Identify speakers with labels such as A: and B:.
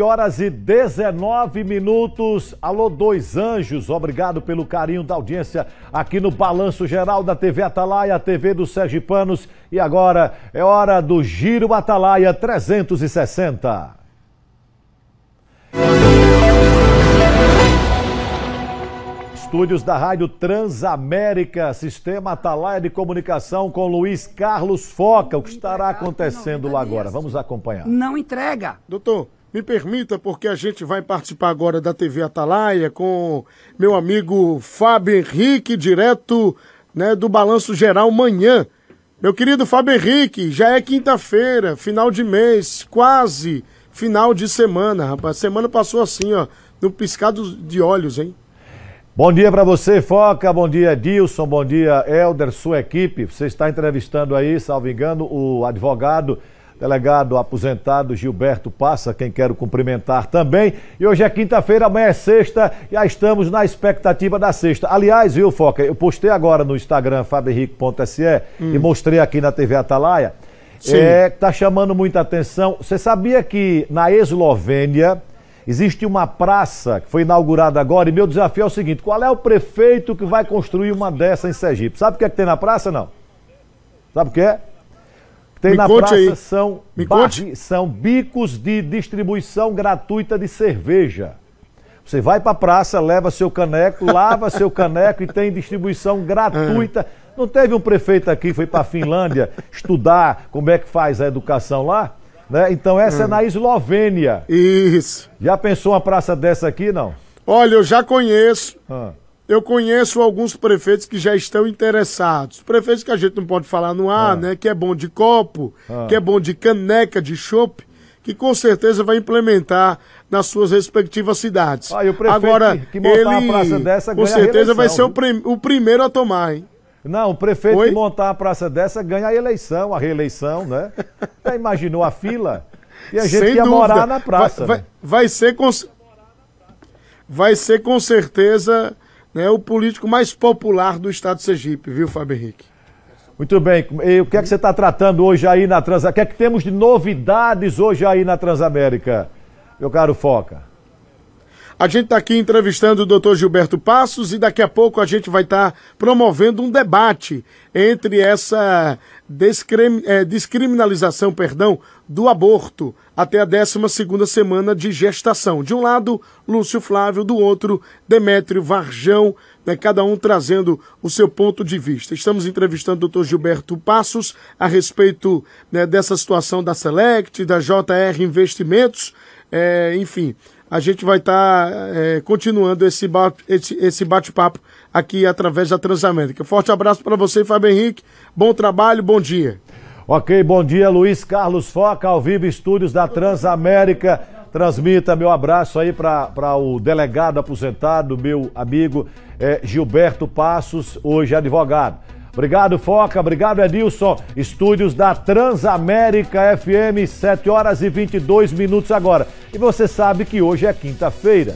A: 7 horas e 19 minutos. Alô, dois anjos, obrigado pelo carinho da audiência aqui no Balanço Geral da TV Atalaia, TV do Sérgio Panos E agora é hora do Giro Atalaia 360. Estúdios da Rádio Transamérica, Sistema Atalaia de Comunicação com Luiz Carlos
B: Foca. O que estará acontecendo lá agora? Vamos acompanhar. Não entrega. Doutor, me permita, porque a gente vai participar agora da TV Atalaia com meu amigo Fábio Henrique, direto né, do Balanço Geral manhã. Meu querido Fábio Henrique, já é quinta-feira, final de mês, quase final de semana, rapaz. A semana passou assim, ó, no piscado de olhos, hein? Bom dia para você,
A: Foca. Bom dia, Dilson. Bom dia, Helder, sua equipe. Você está entrevistando aí, salvo engano, o advogado delegado aposentado Gilberto Passa, quem quero cumprimentar também. E hoje é quinta-feira, amanhã é sexta, já estamos na expectativa da sexta. Aliás, viu, Foca, eu postei agora no Instagram fabhenrique.se hum. e mostrei aqui na TV Atalaia. Sim. É, tá chamando muita atenção. Você sabia que na Eslovênia existe uma praça que foi inaugurada agora e meu desafio é o seguinte, qual é o prefeito que vai construir uma dessa em Sergipe? Sabe o que é que tem na praça, não? Sabe o que é?
B: Tem Me na praça aí. são, bar...
A: são bicos de distribuição gratuita de cerveja. Você vai para a praça, leva seu caneco, lava seu caneco e tem distribuição gratuita. É. Não teve um prefeito aqui que foi para a Finlândia estudar como é que faz a educação lá? Né? Então essa é. é na Eslovênia. Isso. Já
B: pensou uma praça dessa aqui, não? Olha, eu já conheço. Ah. Eu conheço alguns prefeitos que já estão interessados. Prefeitos que a gente não pode falar no ar, ah. né? Que é bom de copo, ah. que é bom de caneca, de chope, que com certeza vai implementar nas suas respectivas cidades. Ah, Agora, que, que ele, dessa, com certeza vai ser o, prim o primeiro a tomar, hein? Não, o prefeito Oi? que montar a praça dessa ganha a eleição, a reeleição, né? Já imaginou a fila?
A: E a gente Sem ia dúvida. morar na praça. Vai, vai, né?
B: vai, ser com, vai ser com certeza né, o político mais popular do estado de Sergipe, viu, Fábio Henrique? Muito bem. E o que é que você está
A: tratando hoje aí na Transamérica? O que é que temos de novidades hoje aí na Transamérica, meu
B: caro Foca? A gente está aqui entrevistando o doutor Gilberto Passos e daqui a pouco a gente vai estar tá promovendo um debate entre essa descrim, é, descriminalização perdão, do aborto até a 12 semana de gestação. De um lado, Lúcio Flávio, do outro, Demétrio Varjão, né, cada um trazendo o seu ponto de vista. Estamos entrevistando o doutor Gilberto Passos a respeito né, dessa situação da Select, da JR Investimentos, é, enfim a gente vai estar tá, é, continuando esse, ba esse, esse bate-papo aqui através da Transamérica. Forte abraço para você, Fábio Henrique. Bom trabalho, bom dia.
A: Ok, bom dia, Luiz Carlos Foca, ao vivo, estúdios da Transamérica. Transmita meu abraço aí para o delegado aposentado, meu amigo é, Gilberto Passos, hoje advogado. Obrigado, Foca. Obrigado, Edilson. Estúdios da Transamérica FM, 7 horas e 22 minutos agora. E você sabe que hoje é quinta-feira.